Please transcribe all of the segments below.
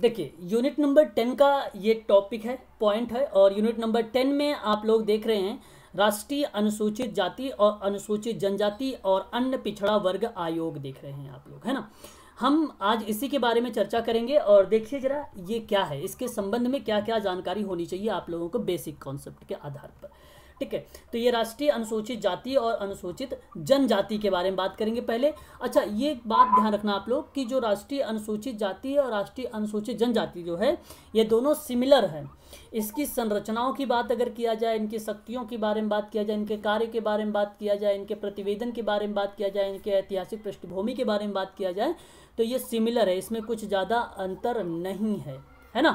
देखिए unit number ten का ये टॉपिक है पॉइंट है और यूनिट नंबर टेन में आप लोग देख रहे हैं राष्ट्रीय अनुसूचित जाति और अनुसूचित जनजाति और अन्य पिछड़ा वर्ग आयोग देख रहे हैं आप लोग है ना हम आज इसी के बारे में चर्चा करेंगे और देखिए जरा ये क्या है इसके संबंध में क्या क्या जानकारी होनी चाहिए आप लोगों को बेसिक कॉन्सेप्ट के आधार पर ठीक है तो ये राष्ट्रीय अनुसूचित जाति और अनुसूचित जनजाति के बारे में बात करेंगे पहले अच्छा ये बात ध्यान रखना आप लोग कि जो राष्ट्रीय अनुसूचित जाति और राष्ट्रीय अनुसूचित जनजाति जो है ये दोनों सिमिलर है इसकी संरचनाओं की बात अगर किया जाए इनकी शक्तियों के बारे में बात किया जाए इनके कार्य के बारे में बात किया जाए इनके प्रतिवेदन के बारे में बात किया जाए इनके ऐतिहासिक पृष्ठभूमि के बारे में बात किया जाए तो ये सिमिलर है इसमें कुछ ज़्यादा अंतर नहीं है है ना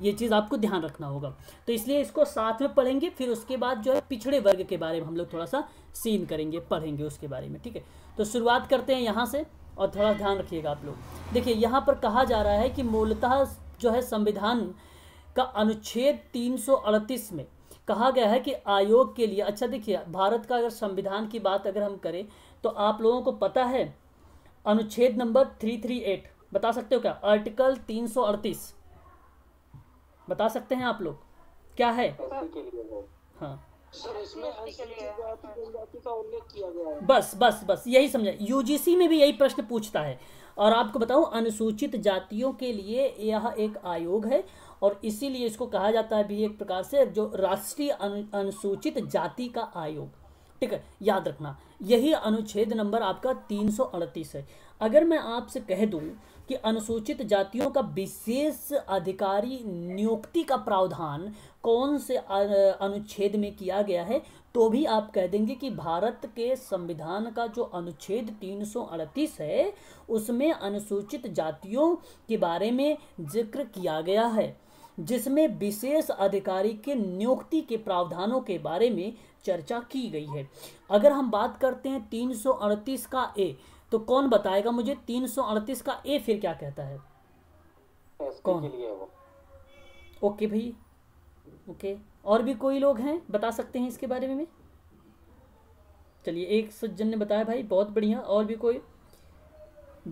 ये चीज़ आपको ध्यान रखना होगा तो इसलिए इसको साथ में पढ़ेंगे फिर उसके बाद जो है पिछड़े वर्ग के बारे में हम लोग थोड़ा सा सीन करेंगे पढ़ेंगे उसके बारे में ठीक है तो शुरुआत करते हैं यहाँ से और थोड़ा ध्यान रखिएगा आप लोग देखिए यहाँ पर कहा जा रहा है कि मूलतः जो है संविधान का अनुच्छेद तीन में कहा गया है कि आयोग के लिए अच्छा देखिए भारत का अगर संविधान की बात अगर हम करें तो आप लोगों को पता है अनुच्छेद नंबर 338 बता सकते हो क्या आर्टिकल अड़तीस बता सकते हैं आप लोग क्या है हाँ। बस बस बस यही समझा यूजीसी में भी यही प्रश्न पूछता है और आपको बताऊं अनुसूचित जातियों के लिए यह एक आयोग है और इसीलिए इसको कहा जाता है भी एक प्रकार से जो राष्ट्रीय अनुसूचित जाति का आयोग ठीक है याद रखना यही अनुच्छेद नंबर आपका 338 है अगर मैं आपसे कह दूं कि अनुसूचित जातियों का विशेष अधिकारी नियुक्ति का प्रावधान कौन से अनुच्छेद में किया गया है तो भी आप कह देंगे कि भारत के संविधान का जो अनुच्छेद 338 है उसमें अनुसूचित जातियों के बारे में जिक्र किया गया है जिसमें विशेष अधिकारी के नियुक्ति के प्रावधानों के बारे में चर्चा की गई है अगर हम बात करते हैं 338 का ए तो कौन बताएगा मुझे तीन सौ अड़तीस का ए फिर क्या कहता है कौन के लिए वो ओके भाई ओके और भी कोई लोग हैं बता सकते हैं इसके बारे में चलिए एक सज्जन ने बताया भाई बहुत बढ़िया और भी कोई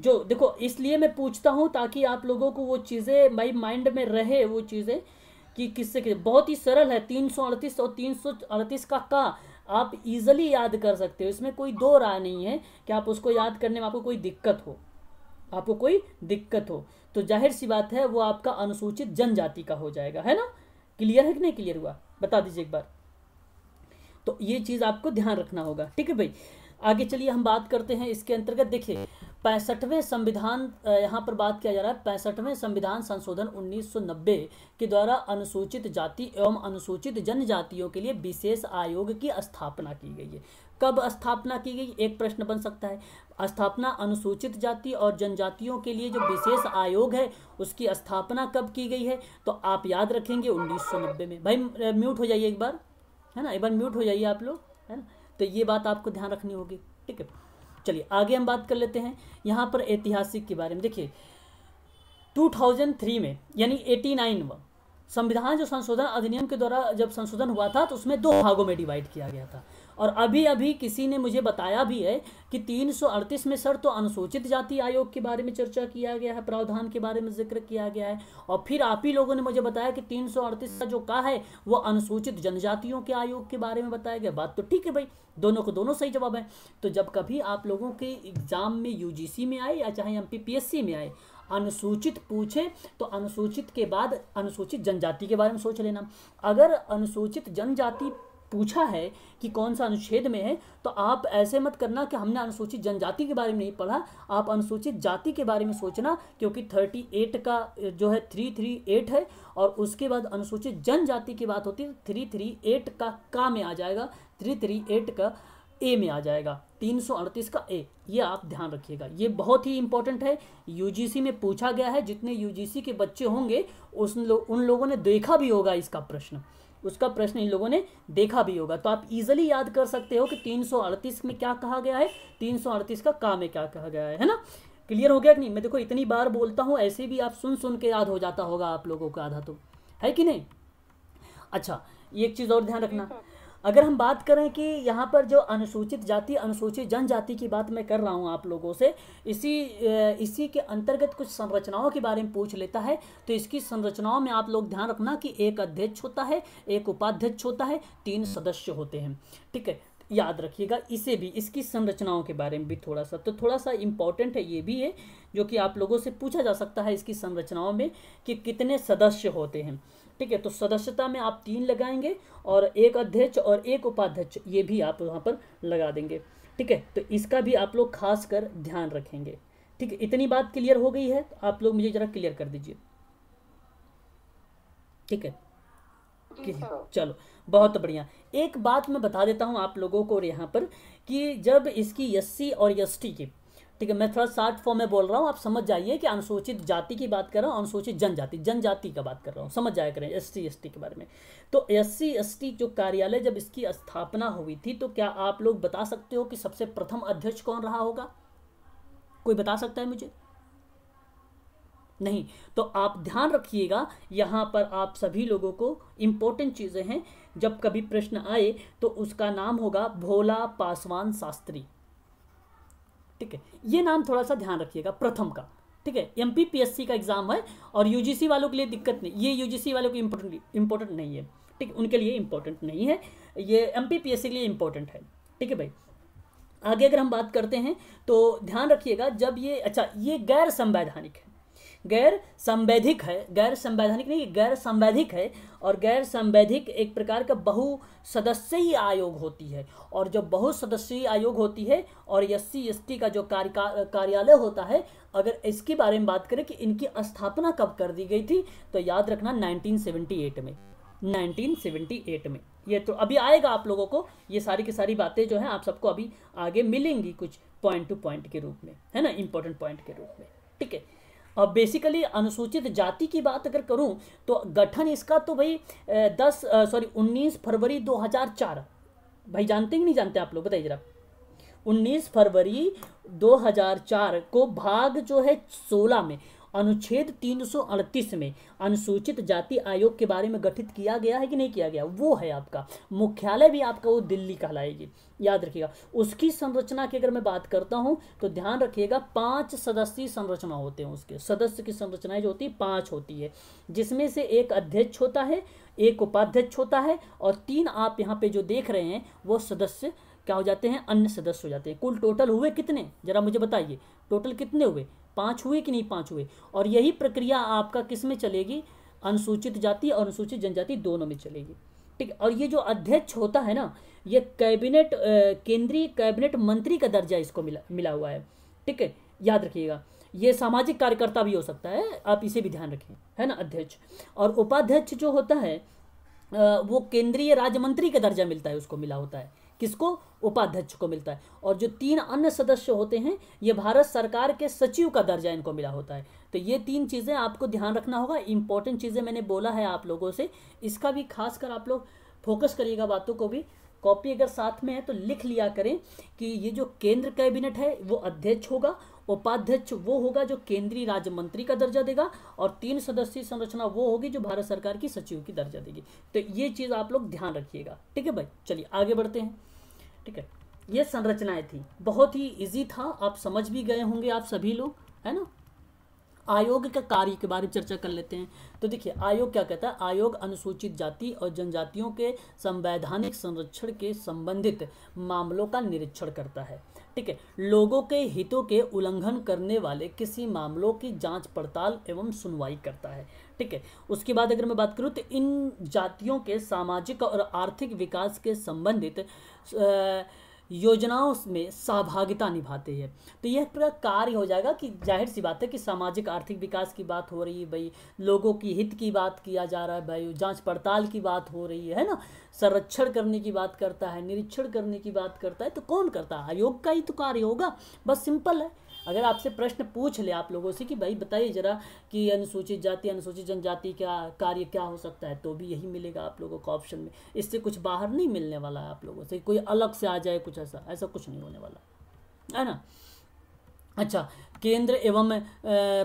जो देखो इसलिए मैं पूछता हूँ ताकि आप लोगों को वो चीज़ें माई माइंड में रहे वो चीज़ें कि किससे किस बहुत ही सरल है तीन सौ अड़तीस और तीन सौ अड़तीस का का आप इजली याद कर सकते हो इसमें कोई दो राय नहीं है कि आप उसको याद करने में आपको कोई दिक्कत हो आपको कोई दिक्कत हो तो जाहिर सी बात है वो आपका अनुसूचित जनजाति का हो जाएगा है ना क्लियर है कि नहीं क्लियर हुआ बता दीजिए एक बार तो ये चीज़ आपको ध्यान रखना होगा ठीक है भाई आगे चलिए हम बात करते हैं इसके अंतर्गत देखिए पैंसठवें संविधान यहाँ पर बात किया जा रहा है पैंसठवें संविधान संशोधन 1990 के द्वारा अनुसूचित जाति एवं अनुसूचित जनजातियों के लिए विशेष आयोग की स्थापना की गई है कब स्थापना की गई एक प्रश्न बन सकता है स्थापना अनुसूचित जाति और जनजातियों के लिए जो विशेष आयोग है उसकी स्थापना कब की गई है तो आप याद रखेंगे उन्नीस में भाई म्यूट हो जाइए एक बार है ना एक बार म्यूट हो जाइए आप लोग है ना तो ये बात आपको ध्यान रखनी होगी ठीक है चलिए आगे हम बात कर लेते हैं यहाँ पर ऐतिहासिक के बारे में देखिए 2003 में यानी नाइन संविधान जो संशोधन अधिनियम के द्वारा जब संशोधन हुआ था तो उसमें दो भागों में डिवाइड किया गया था और अभी अभी किसी ने मुझे बताया भी है कि 338 में सर तो अनुसूचित जाति आयोग के बारे में चर्चा किया गया है प्रावधान के बारे में जिक्र किया गया है और फिर आप ही लोगों ने मुझे बताया कि 338 का जो कहा है वो अनुसूचित जनजातियों के आयोग के बारे में बताया गया बात तो ठीक है भाई दोनों को दोनों सही जवाब है तो जब कभी आप लोगों के एग्ज़ाम में यू में आए या चाहे एम में आए अनुसूचित पूछे तो अनुसूचित के बाद अनुसूचित जनजाति के बारे में सोच लेना अगर अनुसूचित जनजाति पूछा है कि कौन सा अनुच्छेद में है तो आप ऐसे मत करना कि हमने अनुसूचित जनजाति के बारे में नहीं पढ़ा आप अनुसूचित जाति के बारे में सोचना क्योंकि थर्टी एट का जो है थ्री थ्री एट है और उसके बाद अनुसूचित जनजाति की बात होती है तो थ्री थ्री एट का का में आ जाएगा थ्री थ्री एट का ए में आ जाएगा अड़तीस का ए ये आप ध्यान रखिएगा ये बहुत ही इंपॉर्टेंट है यूजीसी में पूछा गया है जितने यूजीसी के बच्चे होंगे उस लो, उन लोगों ने देखा भी होगा इसका प्रश्न उसका प्रश्न इन लोगों ने देखा भी होगा तो आप इजिली याद कर सकते हो कि 338 में क्या कहा गया है 338 का का में क्या कहा गया है है ना क्लियर हो गया कि नहीं मैं देखो इतनी बार बोलता हूँ ऐसे भी आप सुन सुन के याद हो जाता होगा आप लोगों का आधा तो है कि नहीं अच्छा एक चीज़ और ध्यान रखना अगर हम बात करें कि यहाँ पर जो अनुसूचित जाति अनुसूचित जनजाति की बात मैं कर रहा हूँ आप लोगों से इसी इसी के अंतर्गत कुछ संरचनाओं के बारे में पूछ लेता है तो इसकी संरचनाओं में आप लोग ध्यान रखना कि एक अध्यक्ष होता है एक उपाध्यक्ष होता है तीन सदस्य होते हैं ठीक है याद रखिएगा इसे भी इसकी संरचनाओं के बारे में भी थोड़ा सा तो थोड़ा सा इम्पॉर्टेंट है ये भी है जो कि आप लोगों से पूछा जा सकता है इसकी संरचनाओं में कि कितने सदस्य होते हैं ठीक है तो सदस्यता में आप तीन लगाएंगे और एक अध्यक्ष और एक उपाध्यक्ष ये भी आप वहाँ पर लगा देंगे ठीक है तो इसका भी आप लोग खास कर ध्यान रखेंगे ठीक है इतनी बात क्लियर हो गई है तो आप लोग मुझे ज़रा क्लियर कर दीजिए ठीक है चलो बहुत बढ़िया एक बात मैं बता देता हूँ आप लोगों को यहाँ पर कि जब इसकी एस और एस की ठीक है मैं थोड़ा शार्ट फॉर्म में बोल रहा हूँ आप समझ जाइए कि अनुसूचित जाति की बात कर रहा हूँ अनुसूचित जनजाति जनजाति का बात कर रहा हूँ समझ जाया करें एस टी के बारे में तो एस सी जो कार्यालय जब इसकी स्थापना हुई थी तो क्या आप लोग बता सकते हो कि सबसे प्रथम अध्यक्ष कौन रहा होगा कोई बता सकता है मुझे नहीं तो आप ध्यान रखिएगा यहाँ पर आप सभी लोगों को इम्पोर्टेंट चीज़ें हैं जब कभी प्रश्न आए तो उसका नाम होगा भोला पासवान शास्त्री ठीक है ये नाम थोड़ा सा ध्यान रखिएगा प्रथम का ठीक है एम का एग्जाम है और यूजीसी वालों के लिए दिक्कत नहीं ये यूजीसी वालों को इम्पोर्टेंट इम्पोर्टेंट नहीं है ठीक है उनके लिए इम्पोर्टेंट नहीं है ये एम के लिए इम्पोर्टेंट है ठीक है भाई आगे अगर हम बात करते हैं तो ध्यान रखिएगा जब ये अच्छा ये गैर संवैधानिक है गैर संवैधिक है गैर संवैधानिक नहीं गैर संवैधिक है और गैर संवैधिक एक प्रकार का बहु सदस्यीय आयोग होती है और जो बहु सदस्यीय आयोग होती है और एस सी का जो कार्य कार्यालय होता है अगर इसके बारे में बात करें कि इनकी स्थापना कब कर दी गई थी तो याद रखना 1978 में 1978 में ये तो अभी आएगा आप लोगों को ये सारी की सारी बातें जो हैं आप सबको अभी आगे मिलेंगी कुछ पॉइंट टू पॉइंट के रूप में है ना इंपॉर्टेंट पॉइंट के रूप में ठीक है और बेसिकली अनुसूचित जाति की बात अगर करूं तो गठन इसका तो भाई दस सॉरी उन्नीस फरवरी 2004 भाई जानते ही नहीं जानते आप लोग बताइए जरा 19 फरवरी 2004 को भाग जो है 16 में अनुच्छेद 338 में अनुसूचित जाति आयोग के बारे में गठित किया गया है कि नहीं किया गया वो है आपका मुख्यालय भी आपका वो दिल्ली कहलाएगी याद रखिएगा उसकी संरचना की अगर मैं बात करता हूँ तो ध्यान रखिएगा पांच सदस्यीय संरचना होते हैं उसके सदस्य की संरचनाएं जो होती है पांच होती है जिसमें से एक अध्यक्ष होता है एक उपाध्यक्ष होता है और तीन आप यहाँ पे जो देख रहे हैं वो सदस्य क्या हो जाते हैं अन्य सदस्य हो जाते हैं कुल टोटल हुए कितने जरा मुझे बताइए टोटल कितने हुए पांच हुए कि नहीं पांच हुए और यही प्रक्रिया आपका किस में चलेगी अनुसूचित जाति और अनुसूचित जनजाति दोनों में चलेगी ठीक और ये जो अध्यक्ष होता है ना ये कैबिनेट केंद्रीय कैबिनेट मंत्री का दर्जा इसको मिला मिला हुआ है ठीक है याद रखिएगा ये सामाजिक कार्यकर्ता भी हो सकता है आप इसे भी ध्यान रखें है ना अध्यक्ष और उपाध्यक्ष जो होता है वो केंद्रीय राज्य मंत्री का दर्जा मिलता है उसको मिला होता है किसको उपाध्यक्ष को मिलता है और जो तीन अन्य सदस्य होते हैं ये भारत सरकार के सचिव का दर्जा इनको मिला होता है तो ये तीन चीज़ें आपको ध्यान रखना होगा इंपॉर्टेंट चीज़ें मैंने बोला है आप लोगों से इसका भी खास कर आप लोग फोकस करिएगा बातों को भी कॉपी अगर साथ में है तो लिख लिया करें कि ये जो केंद्र कैबिनेट है वो अध्यक्ष होगा उपाध्यक्ष वो होगा जो केंद्रीय राज्य मंत्री का दर्जा देगा और तीन सदस्यीय संरचना वो होगी जो भारत सरकार की सचिव की दर्जा देगी तो ये चीज़ आप लोग ध्यान रखिएगा ठीक है भाई चलिए आगे बढ़ते हैं ठीक है ये संरचनाएं थी बहुत ही इजी था आप समझ भी गए होंगे आप सभी लोग है ना आयोग का कार्य के बारे में चर्चा कर लेते हैं तो देखिए आयोग क्या कहता है आयोग अनुसूचित जाति और जनजातियों के संवैधानिक संरक्षण के संबंधित मामलों का निरीक्षण करता है ठीक है लोगों के हितों के उल्लंघन करने वाले किसी मामलों की जांच पड़ताल एवं सुनवाई करता है ठीक है उसके बाद अगर मैं बात करूँ तो इन जातियों के सामाजिक और आर्थिक विकास के संबंधित योजनाओं में सहभागिता निभाते हैं तो यह पूरा कार्य हो जाएगा कि जाहिर सी बात है कि सामाजिक आर्थिक विकास की बात हो रही है भाई लोगों की हित की बात किया जा रहा है भाई जांच पड़ताल की बात हो रही है ना संरक्षण करने की बात करता है निरीक्षण करने की बात करता है तो कौन करता है आयोग का ही तो कार्य होगा बस सिंपल है अगर आपसे प्रश्न पूछ ले आप लोगों से कि भाई बताइए ज़रा कि अनुसूचित जाति अनुसूचित जनजाति का कार्य क्या हो सकता है तो भी यही मिलेगा आप लोगों को ऑप्शन में इससे कुछ बाहर नहीं मिलने वाला है आप लोगों से कोई अलग से आ जाए कुछ ऐसा ऐसा कुछ नहीं होने वाला है ना अच्छा केंद्र एवं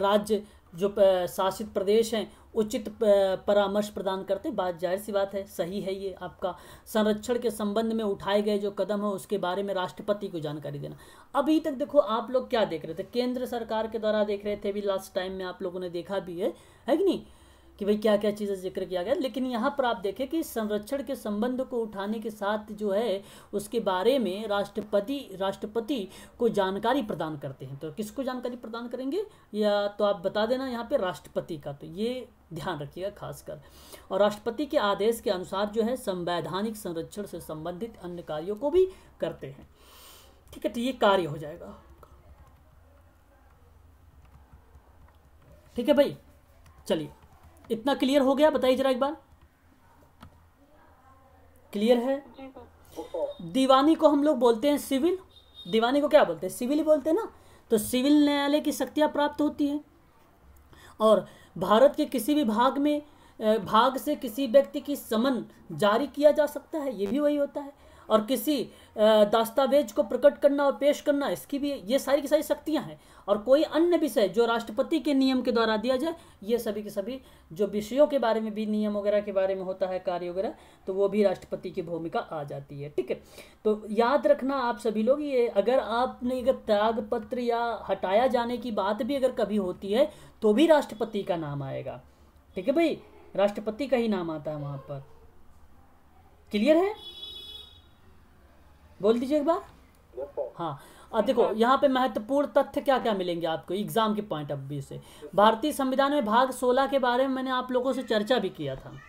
राज्य जो शासित प्रदेश हैं उचित परामर्श प्रदान करते बात जाहिर सी बात है सही है ये आपका संरक्षण के संबंध में उठाए गए जो कदम है उसके बारे में राष्ट्रपति को जानकारी देना अभी तक देखो आप लोग क्या देख रहे थे केंद्र सरकार के द्वारा देख रहे थे अभी लास्ट टाइम में आप लोगों ने देखा भी है है कि नहीं कि भाई क्या क्या चीज़ें जिक्र किया गया लेकिन यहाँ पर आप देखें कि संरक्षण के संबंध को उठाने के साथ जो है उसके बारे में राष्ट्रपति राष्ट्रपति को जानकारी प्रदान करते हैं तो किसको जानकारी प्रदान करेंगे या तो आप बता देना यहाँ पे राष्ट्रपति का तो ये ध्यान रखिएगा खासकर और राष्ट्रपति के आदेश के अनुसार जो है संवैधानिक संरक्षण से संबंधित अन्य कार्यों को भी करते हैं ठीक है तो ये कार्य हो जाएगा ठीक है भाई चलिए इतना क्लियर हो गया बताइए जरा एक बार क्लियर है दीवानी को हम लोग बोलते हैं सिविल दीवानी को क्या बोलते हैं सिविल ही बोलते हैं ना तो सिविल न्यायालय की शक्तियाँ प्राप्त होती हैं और भारत के किसी भी भाग में भाग से किसी व्यक्ति की समन जारी किया जा सकता है ये भी वही होता है और किसी दस्तावेज को प्रकट करना और पेश करना इसकी भी ये सारी की सारी शक्तियाँ हैं और कोई अन्य विषय जो राष्ट्रपति के नियम के द्वारा दिया जाए ये सभी के सभी जो विषयों के बारे में भी नियम वगैरह के बारे में होता है कार्य वगैरह तो वो भी राष्ट्रपति की भूमिका आ जाती है ठीक है तो याद रखना आप सभी लोग ये अगर आपने अगर त्याग पत्र या हटाया जाने की बात भी अगर कभी होती है तो भी राष्ट्रपति का नाम आएगा ठीक है भाई राष्ट्रपति का ही नाम आता है वहाँ पर क्लियर है बोल दीजिए एक बार हाँ अब देखो यहाँ पे महत्वपूर्ण तथ्य क्या क्या मिलेंगे आपको एग्जाम के पॉइंट ऑफ व्यू से भारतीय संविधान में भाग 16 के बारे में मैंने आप लोगों से चर्चा भी किया था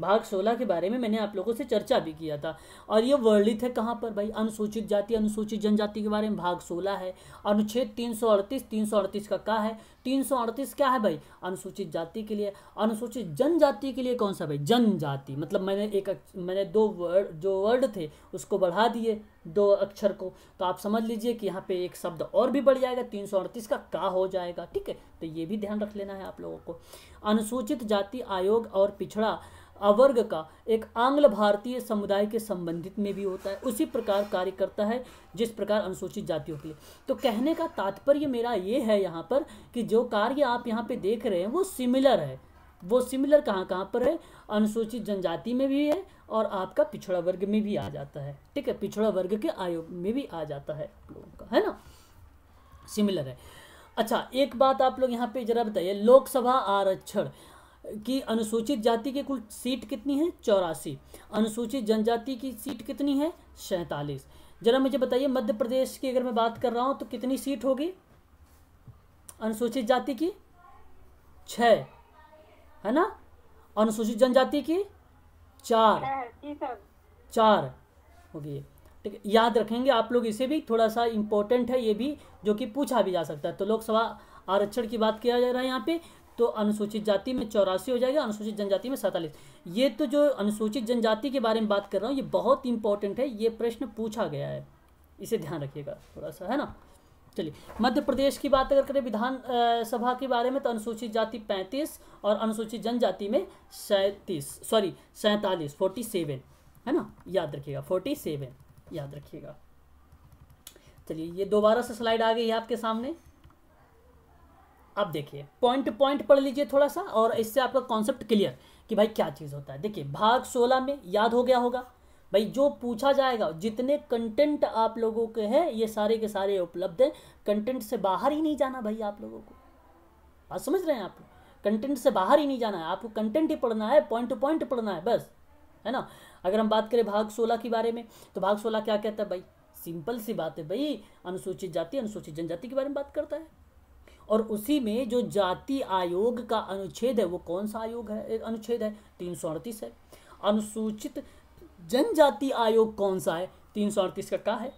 भाग सोलह के बारे में मैंने आप लोगों से चर्चा भी किया था और ये वर्णित है कहाँ पर भाई अनुसूचित जाति अनुसूचित जनजाति के बारे में भाग सोलह है अनुच्छेद तीन सौ अड़तीस तीन सौ अड़तीस का क्या है तीन सौ अड़तीस क्या है भाई अनुसूचित जाति के लिए अनुसूचित जनजाति के लिए कौन सा भाई जनजाति मतलब मैंने एक मैंने दो वर्ड जो वर्ड थे उसको बढ़ा दिए दो अक्षर को तो आप समझ लीजिए कि यहाँ पे एक शब्द और भी बढ़ जाएगा तीन सौ अड़तीस का का हो जाएगा ठीक है तो ये भी ध्यान रख लेना है आप लोगों को अनुसूचित जाति आयोग और पिछड़ा अवर्ग का एक आंग्ल भारतीय समुदाय के संबंधित में भी होता है उसी प्रकार कार्य करता है जिस प्रकार अनुसूचित जातियों के लिए तो कहने का तात्पर्य मेरा ये है यहाँ पर कि जो कार्य आप यहाँ पे देख रहे हैं वो सिमिलर है वो सिमिलर कहाँ कहाँ पर है अनुसूचित जनजाति में भी है और आपका पिछड़ा वर्ग में भी आ जाता है ठीक है पिछड़ा वर्ग के आयोग में भी आ जाता है लोगों का है ना सिमिलर है अच्छा एक बात आप लोग यहाँ पे जरा बताइए लोकसभा आरक्षण कि अनुसूचित जाति की कुल सीट कितनी है चौरासी अनुसूचित जनजाति की सीट कितनी है सैंतालीस जरा मुझे बताइए मध्य प्रदेश की अगर मैं बात कर रहा हूँ तो कितनी सीट होगी अनुसूचित जाति की छ है ना अनुसूचित जनजाति की चार चार होगी ठीक है याद रखेंगे आप लोग इसे भी थोड़ा सा इम्पोर्टेंट है ये भी जो कि पूछा भी जा सकता है तो लोकसभा आरक्षण की बात किया जा रहा है यहाँ पे तो अनुसूचित जाति में चौरासी हो जाएगा अनुसूचित जनजाति में सैंतालीस ये तो जो अनुसूचित जनजाति के बारे में बात कर रहा हूँ ये बहुत इंपॉर्टेंट है ये प्रश्न पूछा गया है इसे ध्यान रखिएगा थोड़ा सा है ना चलिए मध्य प्रदेश की बात अगर करें विधान सभा के बारे में तो अनुसूचित जाति पैंतीस और अनुसूचित जनजाति में सैंतीस सॉरी सैंतालीस फोर्टी सेवन है ना याद रखिएगा फोर्टी सेवन याद रखिएगा चलिए ये दोबारा से स्लाइड आ गई है आपके सामने अब देखिए पॉइंट टू पॉइंट पढ़ लीजिए थोड़ा सा और इससे आपका कॉन्सेप्ट क्लियर कि भाई क्या चीज़ होता है देखिए भाग सोलह में याद हो गया होगा भाई जो पूछा जाएगा जितने कंटेंट आप लोगों के हैं ये सारे के सारे उपलब्ध हैं कंटेंट से बाहर ही नहीं जाना भाई आप लोगों को बात समझ रहे हैं आप लोग कंटेंट से बाहर ही नहीं जाना है आपको कंटेंट ही पढ़ना है पॉइंट टू पॉइंट पढ़ना है बस है ना अगर हम बात करें भाग सोलह के बारे में तो भाग सोलह क्या कहता है भाई सिंपल सी बात है भाई अनुसूचित जाति अनुसूचित जनजाति के बारे में बात करता है और उसी में जो जाति आयोग का अनुच्छेद है वो कौन सा आयोग है अनुच्छेद है तीन सौ अड़तीस है अनुसूचित जनजाति आयोग कौन सा है तीन सौ अड़तीस का क्या है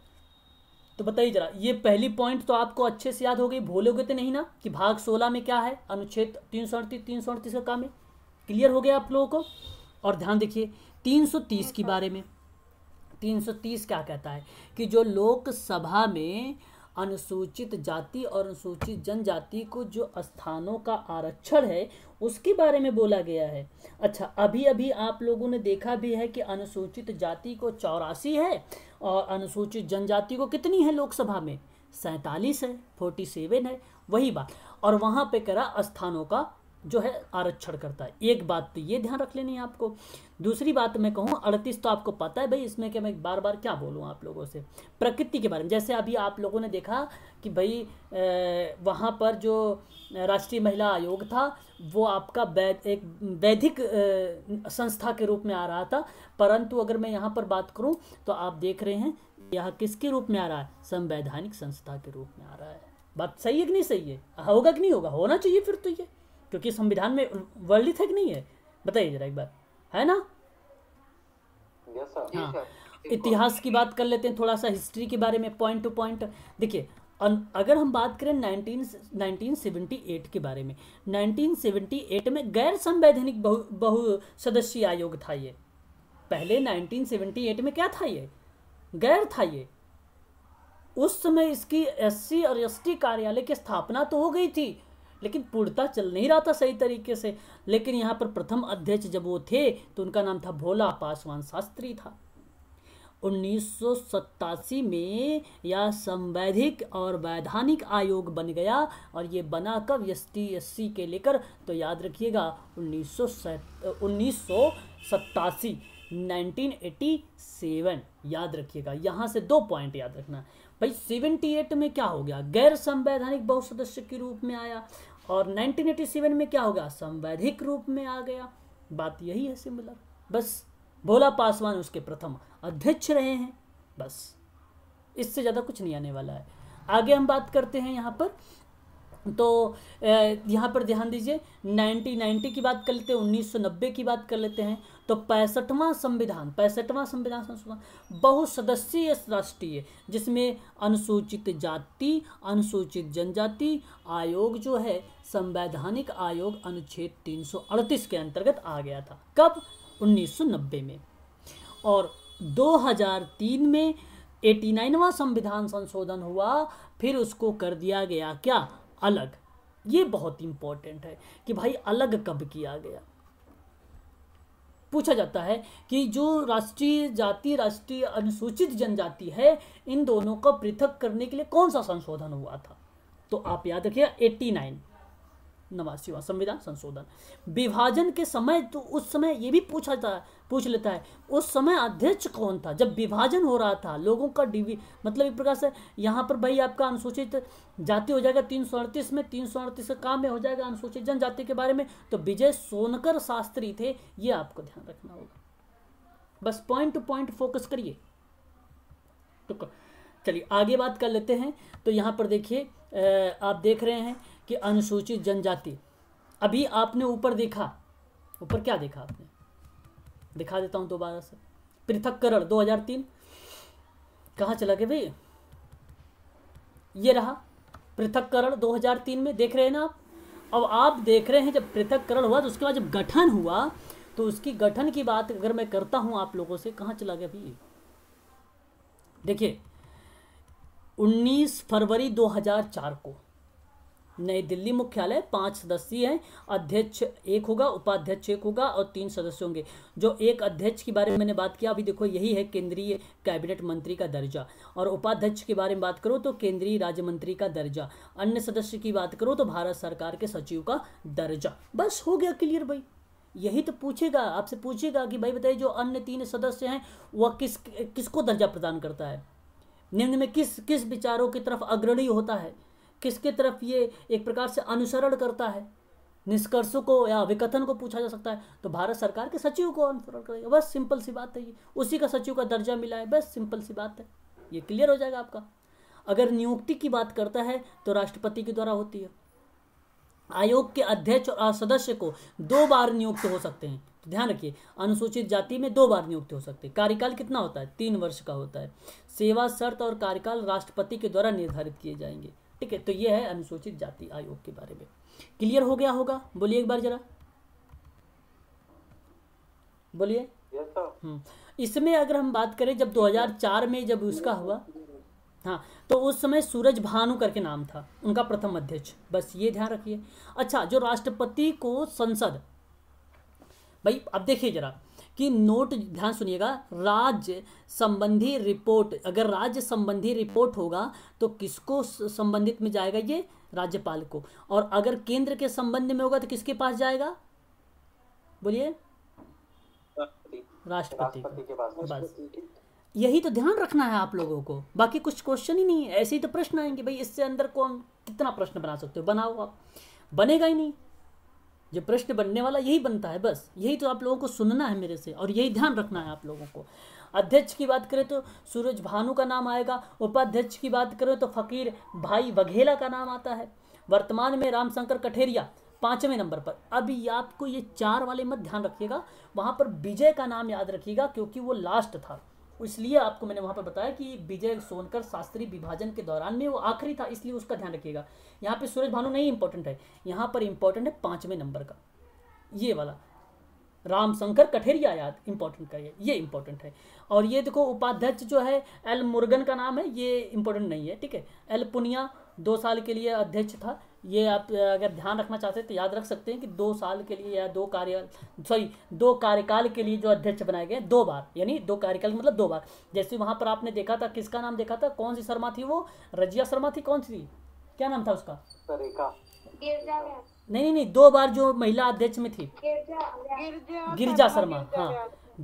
तो बताइए जरा ये पहली पॉइंट तो आपको अच्छे से याद हो गई भूलोगे तो नहीं ना कि भाग सोलह में क्या है अनुच्छेद तीन सौ अड़तीस तीन सौ अड़तीस का काम है क्लियर हो गया आप लोगों को और ध्यान देखिए तीन सौ तीस के बारे में तीन सौ तीस क्या कहता है कि जो लोकसभा में अनुसूचित जाति और अनुसूचित जनजाति को जो स्थानों का आरक्षण है उसके बारे में बोला गया है अच्छा अभी अभी आप लोगों ने देखा भी है कि अनुसूचित जाति को चौरासी है और अनुसूचित जनजाति को कितनी है लोकसभा में सैतालीस है फोर्टी सेवन है वही बात और वहाँ पे करा स्थानों का जो है आरक्षण करता है एक बात तो ये ध्यान रख लेनी है आपको दूसरी बात मैं कहूँ अड़तीस तो आपको पता है भाई इसमें क्या मैं बार बार क्या बोलूँ आप लोगों से प्रकृति के बारे में जैसे अभी आप लोगों ने देखा कि भाई वहाँ पर जो राष्ट्रीय महिला आयोग था वो आपका वैद एक वैधिक संस्था के रूप में आ रहा था परंतु अगर मैं यहाँ पर बात करूँ तो आप देख रहे हैं यह किसके रूप में आ रहा है संवैधानिक संस्था के रूप में आ रहा है बात सही है कि नहीं सही है होगा कि नहीं होगा होना चाहिए फिर तो ये क्योंकि संविधान में वर्णित है कि नहीं है बताइए जरा एक बार है ना yes, हाँ इतिहास की बात कर लेते हैं थोड़ा सा हिस्ट्री के बारे में पॉइंट टू पॉइंट देखिए अगर हम बात करें 19 1978 के बारे में 1978 में गैर संवैधानिक बहु बहु सदस्यीय आयोग था ये पहले 1978 में क्या था ये गैर था ये उस समय इसकी एससी और एसटी कार्यालय की स्थापना तो हो गई थी लेकिन पूर्णता चल नहीं रहा था सही तरीके से लेकिन यहाँ पर प्रथम अध्यक्ष जब वो थे तो उनका नाम था भोला पासवान शास्त्री था 1987 में यह संवैधिक और वैधानिक आयोग बन गया और ये बना कब एस टी एस सी के लेकर तो याद रखिएगा उन्नीस सौ सतासी याद रखिएगा यहाँ से दो पॉइंट याद रखना भाई 78 में क्या हो गया गैर संवैधानिक बहुसदस्य के रूप में आया और 1987 में क्या हो गया संवैधिक रूप में आ गया बात यही है सिमिलर बस भोला पासवान उसके प्रथम अध्यक्ष रहे हैं बस इससे ज़्यादा कुछ नहीं आने वाला है आगे हम बात करते हैं यहाँ पर तो यहाँ पर ध्यान दीजिए 1990 की बात कर लेते हैं 1990 की बात कर लेते हैं तो पैंसठवां संविधान पैंसठवां संविधान संशोधन बहुसदस्यीय राष्ट्रीय जिसमें अनुसूचित जाति अनुसूचित जनजाति आयोग जो है संवैधानिक आयोग अनुच्छेद 338 के अंतर्गत आ गया था कब 1990 में और 2003 में एटी संविधान संशोधन हुआ फिर उसको कर दिया गया क्या अलग ये बहुत इंपॉर्टेंट है कि भाई अलग कब किया गया पूछा जाता है कि जो राष्ट्रीय जाति राष्ट्रीय अनुसूचित जनजाति है इन दोनों का पृथक करने के लिए कौन सा संशोधन हुआ था तो आप याद रखिए 89 नवासीवा संविधान संशोधन विभाजन के समय तो उस समय ये भी पूछा था पूछ लेता है उस समय अध्यक्ष कौन था जब विभाजन हो रहा था लोगों का डिवी मतलब एक प्रकार से यहाँ पर भाई आपका अनुसूचित जाति हो जाएगा तीन सौ अड़तीस में तीन सौ अड़तीस काम में हो जाएगा अनुसूचित जनजाति के बारे में तो विजय सोनकर शास्त्री थे ये आपको ध्यान रखना होगा बस पॉइंट टू पॉइंट फोकस करिए तो चलिए आगे बात कर लेते हैं तो यहाँ पर देखिए आप देख रहे हैं कि अनुसूचित जनजाति अभी आपने ऊपर देखा ऊपर क्या देखा आपने दिखा देता हूं दोबारा से पृथककरण 2003 कहा चला गया भाई ये रहा पृथककरण 2003 में देख रहे हैं ना आप अब आप देख रहे हैं जब पृथककरण हुआ तो उसके बाद जब गठन हुआ तो उसकी गठन की बात अगर मैं करता हूं आप लोगों से कहा चला गया भाई देखिए 19 फरवरी 2004 को नई दिल्ली मुख्यालय पांच सदस्यीय हैं अध्यक्ष एक होगा उपाध्यक्ष एक होगा और तीन सदस्य होंगे जो एक अध्यक्ष के बारे में मैंने बात किया अभी देखो यही है केंद्रीय कैबिनेट मंत्री का दर्जा और उपाध्यक्ष के बारे में बात करो तो केंद्रीय राज्य मंत्री का दर्जा अन्य सदस्य की बात करो तो भारत सरकार के सचिव का दर्जा बस हो गया क्लियर भाई यही तो पूछेगा आपसे पूछेगा कि भाई बताइए जो अन्य तीन सदस्य हैं वह किस किसको दर्जा प्रदान करता है निम्न में किस किस विचारों की तरफ अग्रणी होता है किसके तरफ ये एक प्रकार से अनुसरण करता है निष्कर्षों को या विकथन को पूछा जा सकता है तो भारत सरकार के सचिव को अनुसरण करेगा बस सिंपल सी बात है ये उसी का सचिव का दर्जा मिला है बस सिंपल सी बात है ये क्लियर हो जाएगा आपका अगर नियुक्ति की बात करता है तो राष्ट्रपति के द्वारा होती है आयोग के अध्यक्ष और सदस्य को दो बार नियुक्त हो सकते हैं तो ध्यान रखिए अनुसूचित जाति में दो बार नियुक्त हो सकते हैं कार्यकाल कितना होता है तीन वर्ष का होता है सेवा शर्त और कार्यकाल राष्ट्रपति के द्वारा निर्धारित किए जाएंगे ठीक है तो ये है अनुसूचित जाति आयोग के बारे में क्लियर हो गया होगा बोलिए एक बार जरा बोलिए हम्म। इसमें अगर हम बात करें जब 2004 में जब उसका हुआ हाँ तो उस समय सूरज भानु करके नाम था उनका प्रथम अध्यक्ष बस ये ध्यान रखिए अच्छा जो राष्ट्रपति को संसद भाई अब देखिए जरा कि नोट ध्यान सुनिएगा राज्य संबंधी रिपोर्ट अगर राज्य संबंधी रिपोर्ट होगा तो किसको संबंधित में जाएगा ये राज्यपाल को और अगर केंद्र के संबंध में होगा तो किसके पास जाएगा बोलिए राष्ट्रपति के पास यही तो ध्यान रखना है आप लोगों को बाकी कुछ क्वेश्चन ही नहीं है ऐसे ही तो प्रश्न आएंगे भाई इससे अंदर कौन कितना प्रश्न बना सकते हो बनाओ आप बनेगा ही नहीं जब प्रश्न बनने वाला यही बनता है बस यही तो आप लोगों को सुनना है मेरे से और यही ध्यान रखना है आप लोगों को अध्यक्ष की बात करें तो सूरज भानु का नाम आएगा उपाध्यक्ष की बात करें तो फकीर भाई वघेला का नाम आता है वर्तमान में रामशंकर कठेरिया पांचवें नंबर पर अभी आपको ये चार वाले मत ध्यान रखिएगा वहां पर विजय का नाम याद रखिएगा क्योंकि वो लास्ट था इसलिए आपको मैंने वहाँ पर बताया कि विजय सोनकर शास्त्री विभाजन के दौरान में वो आखिरी था इसलिए उसका ध्यान रखिएगा यहाँ पे सूरज भानु नहीं इंपॉर्टेंट है यहाँ पर इंपॉर्टेंट है पाँचवें नंबर का ये वाला रामशंकर कठेरिया याद इंपॉर्टेंट का ये ये इंपॉर्टेंट है और ये देखो उपाध्यक्ष जो है एल मुर्गन का नाम है ये इंपॉर्टेंट नहीं है ठीक है एल पुनिया दो साल के लिए अध्यक्ष था ये आप अगर ध्यान रखना चाहते हैं तो याद रख सकते हैं कि दो साल के लिए या दो कार्य सॉरी दो कार्यकाल के लिए जो अध्यक्ष बनाए गए दो बार यानी दो कार्यकाल मतलब दो बार जैसे वहाँ पर आपने देखा था किसका नाम देखा था कौन सी शर्मा थी वो रजिया शर्मा थी कौन सी थी क्या नाम था उसका नहीं नहीं नहीं दो बार जो महिला अध्यक्ष में थी गिरजा शर्मा हाँ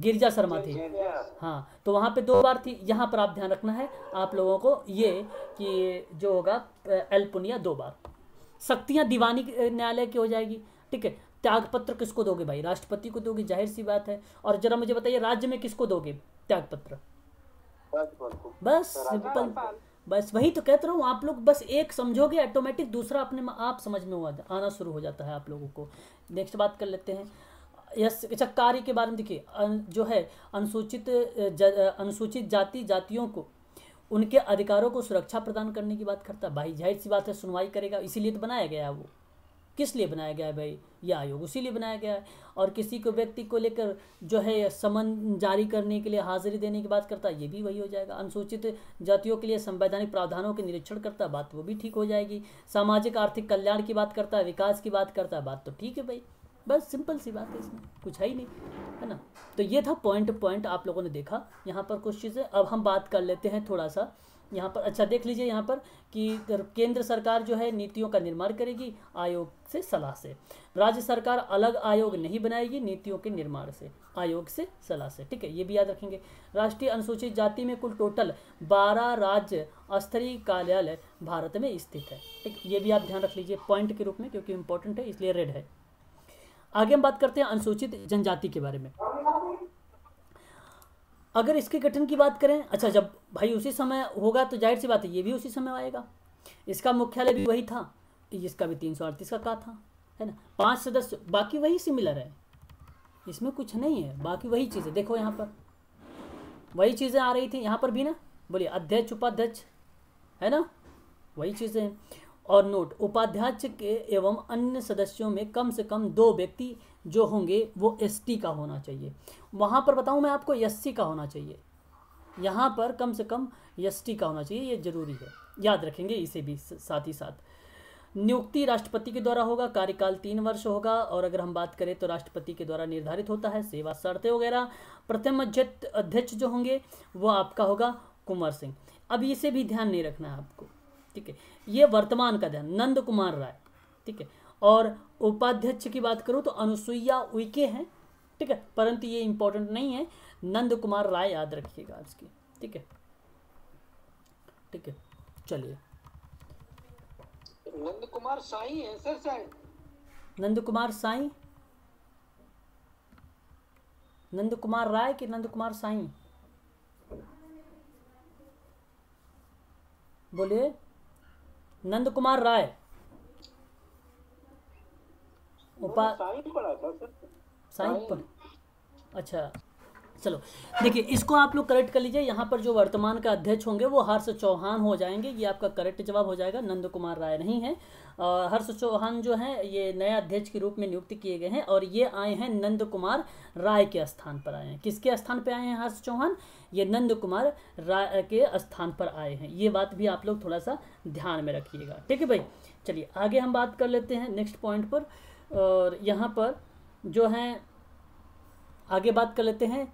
गिरजा शर्मा थी हाँ तो वहाँ पे दो बार थी यहाँ पर आप ध्यान रखना है आप लोगों को ये कि जो होगा एल पुनिया दो बार शक्तियां दीवानी न्यायालय की हो जाएगी ठीक है त्याग पत्र किसको दोगे भाई राष्ट्रपति को दोगे जाहिर सी बात है और जरा मुझे बताइए राज्य में किसको दोगे त्याग पत्र बस सिंपल बस वही तो कहते रहा आप लोग बस एक समझोगे ऑटोमेटिक दूसरा अपने आप समझ में हुआ आना शुरू हो जाता है आप लोगों को नेक्स्ट बात कर लेते हैं यस अच्छा कार्य के बारे में देखिए जो है अनुसूचित अनुसूचित जाति जातियों को उनके अधिकारों को सुरक्षा प्रदान करने की बात करता है भाई जाहिर सी बात है सुनवाई करेगा इसीलिए तो बनाया गया है वो किस लिए बनाया गया है भाई यह आयोग उसी लिए बनाया गया है और किसी को व्यक्ति को लेकर जो है समन जारी करने के लिए हाजिरी देने की बात करता है ये भी वही हो जाएगा अनुसूचित जातियों के लिए संवैधानिक प्रावधानों के निरीक्षण करता बात वो भी ठीक हो जाएगी सामाजिक आर्थिक कल्याण की बात करता है विकास की बात करता है बात तो ठीक है भाई बस सिंपल सी बात है इसमें कुछ है ही नहीं है ना तो ये था पॉइंट पॉइंट आप लोगों ने देखा यहाँ पर कुछ चीज़ें अब हम बात कर लेते हैं थोड़ा सा यहाँ पर अच्छा देख लीजिए यहाँ पर कि केंद्र सरकार जो है नीतियों का निर्माण करेगी आयोग से सलाह से राज्य सरकार अलग आयोग नहीं बनाएगी नीतियों के निर्माण से आयोग से सलाह से ठीक है ये भी याद रखेंगे राष्ट्रीय अनुसूचित जाति में कुल टोटल बारह राज्य स्तरीय कार्यालय भारत में स्थित है ठीक ये भी आप ध्यान रख लीजिए पॉइंट के रूप में क्योंकि इंपॉर्टेंट है इसलिए रेड है आगे हम बात करते हैं अनुसूचित जनजाति के बारे में अगर इसके गठन की बात करें अच्छा जब भाई उसी समय होगा तो जाहिर सी बात है ये भी उसी समय आएगा इसका मुख्यालय भी वही था इसका भी तीन सौ अड़तीस का कहा था है ना पांच सदस्य बाकी वही सिमिलर है इसमें कुछ नहीं है बाकी वही चीज़ें देखो यहाँ पर वही चीज़ें आ रही थी यहाँ पर भी ना बोलिए अध्यक्ष उपाध्यक्ष है ना वही चीज़ें हैं और नोट उपाध्यक्ष के एवं अन्य सदस्यों में कम से कम दो व्यक्ति जो होंगे वो एसटी का होना चाहिए वहाँ पर बताऊँ मैं आपको एससी का होना चाहिए यहाँ पर कम से कम एसटी का होना चाहिए ये जरूरी है याद रखेंगे इसे भी साथ ही साथ नियुक्ति राष्ट्रपति के द्वारा होगा कार्यकाल तीन वर्ष होगा और अगर हम बात करें तो राष्ट्रपति के द्वारा निर्धारित होता है सेवा शर्तें वगैरह प्रथम अध्यक्ष जो होंगे वो आपका होगा कुंवर सिंह अब इसे भी ध्यान नहीं रखना है आपको ठीक है ये वर्तमान का ध्यान नंद कुमार राय ठीक है और उपाध्यक्ष की बात करूं तो अनुसुईया उइके हैं ठीक है परंतु ये इंपॉर्टेंट नहीं है नंद कुमार राय याद रखिएगा आज की ठीक है ठीक है चलिए नंद कुमार साई है सर शायद नंद कुमार साई नंद कुमार राय कि नंद कुमार साई बोलिए नंद कुमार राय उपा अच्छा चलो देखिए इसको आप लोग करेक्ट कर लीजिए यहाँ पर जो वर्तमान का अध्यक्ष होंगे वो हर्ष चौहान हो जाएंगे ये आपका करेक्ट जवाब हो जाएगा नंद कुमार राय नहीं है हर्ष चौहान जो है ये नया अध्यक्ष के रूप में नियुक्त किए गए हैं और ये आए हैं नंद कुमार राय के स्थान पर आए हैं किसके स्थान पर आए हैं हर्ष चौहान ये नंद कुमार राय के स्थान पर आए हैं ये बात भी आप लोग थोड़ा सा ध्यान में रखिएगा ठीक है भाई चलिए आगे हम बात कर लेते हैं नेक्स्ट पॉइंट पर और यहाँ पर जो है आगे बात कर लेते हैं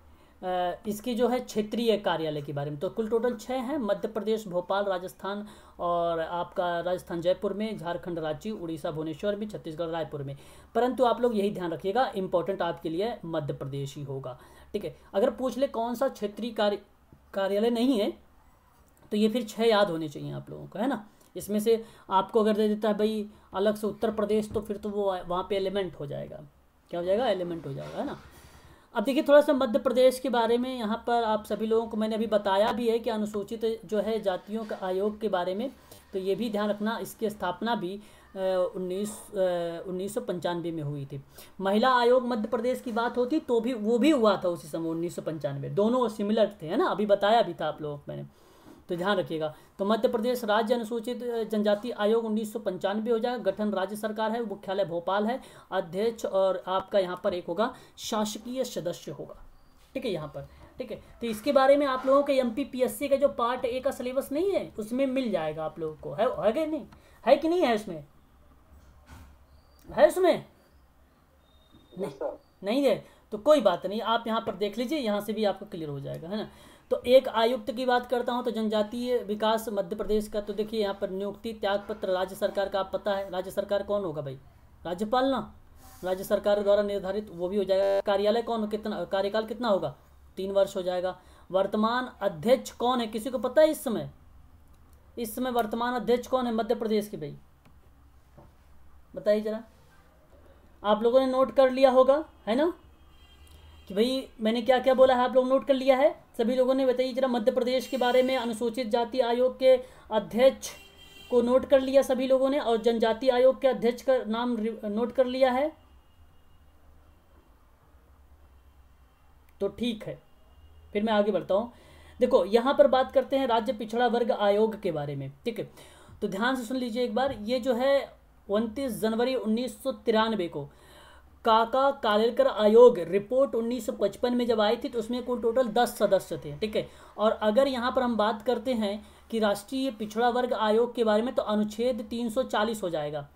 इसकी जो है क्षेत्रीय कार्यालय के बारे में तो कुल टोटल छः हैं मध्य प्रदेश भोपाल राजस्थान और आपका राजस्थान जयपुर में झारखंड रांची उड़ीसा भुवनेश्वर में छत्तीसगढ़ रायपुर में परंतु आप लोग यही ध्यान रखिएगा इंपॉर्टेंट आपके लिए मध्य प्रदेश ही होगा ठीक है अगर पूछ ले कौन सा क्षेत्रीय कार्य कार्यालय नहीं है तो ये फिर छः याद होने चाहिए आप लोगों को है ना इसमें से आपको अगर दे देता है भाई अलग से उत्तर प्रदेश तो फिर तो वो वहाँ पर एलिमेंट हो जाएगा क्या हो जाएगा एलिमेंट हो जाएगा है ना अब देखिए थोड़ा सा मध्य प्रदेश के बारे में यहाँ पर आप सभी लोगों को मैंने अभी बताया भी है कि अनुसूचित जो है जातियों का आयोग के बारे में तो ये भी ध्यान रखना इसकी स्थापना भी उन्नीस उन्नीस में हुई थी महिला आयोग मध्य प्रदेश की बात होती तो भी वो भी हुआ था उसी समय उन्नीस दोनों सिमिलर थे है ना अभी बताया भी था आप लोगों को मैंने तो ध्यान रखिएगा तो मध्य प्रदेश राज्य अनुसूचित जनजाति आयोग उन्नीस हो जाएगा गठन राज्य सरकार है मुख्यालय भोपाल है अध्यक्ष और आपका यहाँ पर एक होगा शासकीय सदस्य होगा ठीक है यहाँ पर ठीक है तो इसके बारे में आप लोगों के एम पी का जो पार्ट ए का सिलेबस नहीं है उसमें मिल जाएगा आप लोगों को है कि नहीं है कि नहीं है उसमें है उसमें नहीं नहीं है तो कोई बात नहीं आप यहाँ पर देख लीजिए यहाँ से भी आपको क्लियर हो जाएगा है ना तो एक आयुक्त की बात करता हूँ तो जनजातीय विकास मध्य प्रदेश का तो देखिए यहाँ पर नियुक्ति त्यागपत्र राज्य सरकार का आप पता है राज्य सरकार कौन होगा भाई राज्यपाल ना राज्य सरकार द्वारा निर्धारित वो भी हो जाएगा कार्यालय कौन कितना कार्यकाल कितना होगा तीन वर्ष हो जाएगा वर्तमान अध्यक्ष कौन है किसी को पता है इस समय इस समय वर्तमान अध्यक्ष कौन है मध्य प्रदेश की भाई बताइए जरा आप लोगों ने नोट कर लिया होगा है ना कि भाई मैंने क्या क्या बोला है आप लोग नोट कर लिया है सभी लोगों ने बताइए जरा मध्य प्रदेश के बारे में अनुसूचित जाति आयोग के अध्यक्ष को नोट कर लिया सभी लोगों ने और जनजाति आयोग के अध्यक्ष का नाम नोट कर लिया है तो ठीक है फिर मैं आगे बढ़ता हूं देखो यहां पर बात करते हैं राज्य पिछड़ा वर्ग आयोग के बारे में ठीक है तो ध्यान से सुन लीजिए एक बार ये जो है उनतीस जनवरी उन्नीस को काका कालेकर आयोग रिपोर्ट 1955 में जब आई थी तो उसमें कुल टोटल 10 सदस्य थे ठीक है और अगर यहाँ पर हम बात करते हैं कि राष्ट्रीय पिछड़ा वर्ग आयोग के बारे में तो अनुच्छेद 340 हो जाएगा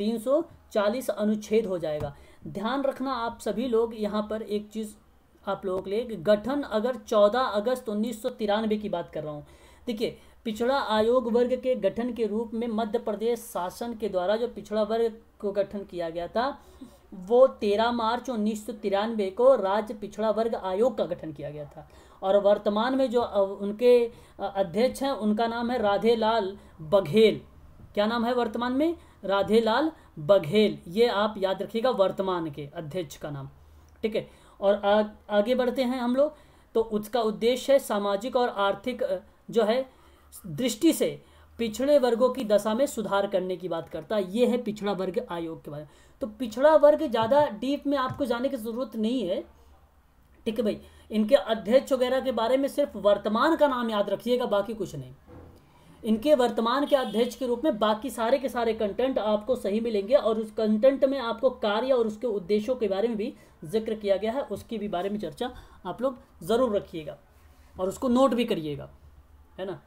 340 अनुच्छेद हो जाएगा ध्यान रखना आप सभी लोग यहाँ पर एक चीज़ आप लोगों के लिए गठन अगर 14 अगस्त उन्नीस की बात कर रहा हूँ देखिए पिछड़ा आयोग वर्ग के गठन के रूप में मध्य प्रदेश शासन के द्वारा जो पिछड़ा वर्ग को गठन किया गया था वो 13 मार्च उन्नीस को राज्य पिछड़ा वर्ग आयोग का गठन किया गया था और वर्तमान में जो उनके अध्यक्ष हैं उनका नाम है राधे लाल बघेल क्या नाम है वर्तमान में राधे लाल बघेल ये आप याद रखिएगा वर्तमान के अध्यक्ष का नाम ठीक है और आ, आगे बढ़ते हैं हम लोग तो उसका उद्देश्य है सामाजिक और आर्थिक जो है दृष्टि से पिछड़े वर्गों की दशा में सुधार करने की बात करता है ये है पिछड़ा वर्ग आयोग के बारे में तो पिछड़ा वर्ग ज़्यादा डीप में आपको जाने की ज़रूरत नहीं है ठीक है भाई इनके अध्यक्ष वगैरह के बारे में सिर्फ वर्तमान का नाम याद रखिएगा बाकी कुछ नहीं इनके वर्तमान के अध्यक्ष के रूप में बाकी सारे के सारे कंटेंट आपको सही मिलेंगे और उस कंटेंट में आपको कार्य और उसके उद्देश्यों के बारे में भी जिक्र किया गया है उसके भी बारे में चर्चा आप लोग ज़रूर रखिएगा और उसको नोट भी करिएगा है ना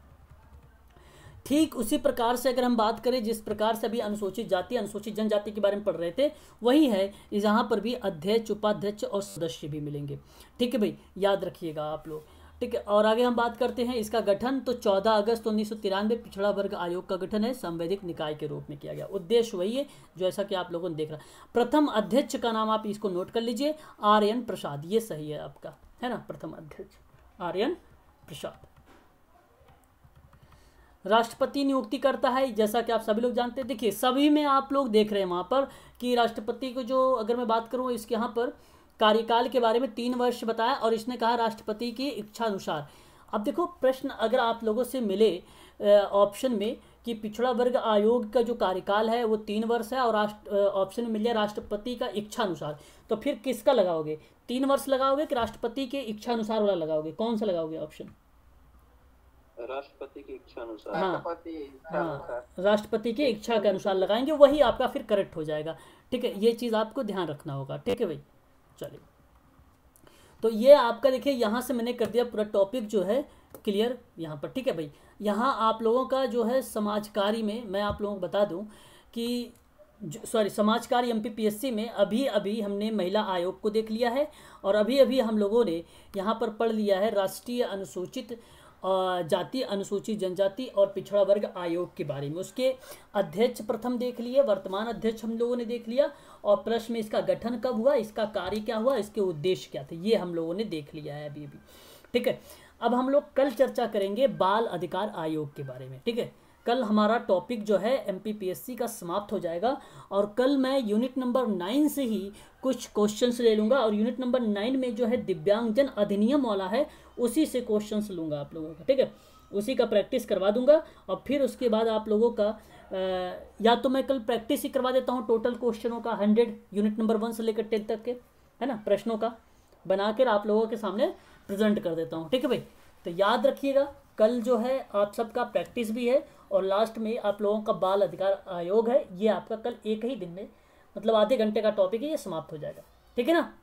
ठीक उसी प्रकार से अगर हम बात करें जिस प्रकार से अभी अनुसूचित जाति अनुसूचित जनजाति के बारे में पढ़ रहे थे वही है यहाँ पर भी अध्यक्ष उपाध्यक्ष और सदस्य भी मिलेंगे ठीक है भाई याद रखिएगा आप लोग ठीक है और आगे हम बात करते हैं इसका गठन तो 14 अगस्त उन्नीस सौ तिरानवे पिछड़ा वर्ग आयोग का गठन है संवैधिक निकाय के रूप में किया गया उद्देश्य वही है जो ऐसा कि आप लोगों ने देख रहा प्रथम अध्यक्ष का नाम आप इसको नोट कर लीजिए आर्यन प्रसाद ये सही है आपका है ना प्रथम अध्यक्ष आर्यन प्रसाद राष्ट्रपति नियुक्ति करता है जैसा कि आप सभी लोग जानते हैं देखिए सभी में आप लोग देख रहे हैं वहाँ पर कि राष्ट्रपति को जो अगर मैं बात करूँ इसके यहाँ पर कार्यकाल के बारे में तीन वर्ष बताया और इसने कहा राष्ट्रपति की इच्छा अनुसार अब देखो प्रश्न अगर आप लोगों से मिले ऑप्शन में कि पिछड़ा वर्ग आयोग का जो कार्यकाल है वो तीन वर्ष है और राष्ट्र ऑप्शन मिल जाए राष्ट्रपति का इच्छा अनुसार तो फिर किसका लगाओगे तीन वर्ष लगाओगे कि राष्ट्रपति के इच्छा अनुसार वाला लगाओगे कौन सा लगाओगे ऑप्शन राष्ट्रपति की इच्छा अनुसार हाँ हाँ राष्ट्रपति की इच्छा के अनुसार लगाएंगे वही आपका फिर करेक्ट हो जाएगा ठीक है ये चीज़ आपको ध्यान रखना होगा ठीक है भाई चलिए तो ये आपका देखिए यहाँ से मैंने कर दिया पूरा टॉपिक जो है क्लियर यहाँ पर ठीक है भाई यहाँ आप लोगों का जो है समाजकारी में मैं आप लोगों को बता दूँ कि सॉरी समाजकारी एम में अभी अभी हमने महिला आयोग को देख लिया है और अभी अभी हम लोगों ने यहाँ पर पढ़ लिया है राष्ट्रीय अनुसूचित जाति अनुसूचित जनजाति और पिछड़ा वर्ग आयोग के बारे में उसके अध्यक्ष प्रथम देख लिए वर्तमान अध्यक्ष हम लोगों ने देख लिया और प्रश्न में इसका गठन कब हुआ इसका कार्य क्या हुआ इसके उद्देश्य क्या थे ये हम लोगों ने देख लिया है अभी अभी ठीक है अब हम लोग कल चर्चा करेंगे बाल अधिकार आयोग के बारे में ठीक है कल हमारा टॉपिक जो है एम का समाप्त हो जाएगा और कल मैं यूनिट नंबर नाइन से ही कुछ क्वेश्चंस ले लूँगा और यूनिट नंबर नाइन में जो है दिव्यांगजन अधिनियम वाला है उसी से क्वेश्चन लूँगा आप लोगों का ठीक है उसी का प्रैक्टिस करवा दूंगा और फिर उसके बाद आप लोगों का आ, या तो मैं कल प्रैक्टिस ही करवा देता हूँ टोटल क्वेश्चनों का हंड्रेड यूनिट नंबर वन से लेकर टेन तक के है ना प्रश्नों का बनाकर आप लोगों के सामने प्रेजेंट कर देता हूँ ठीक है भाई तो याद रखिएगा कल जो है आप सबका प्रैक्टिस भी है और लास्ट में आप लोगों का बाल अधिकार आयोग है ये आपका कल एक ही दिन में मतलब आधे घंटे का टॉपिक है ये समाप्त हो जाएगा ठीक है ना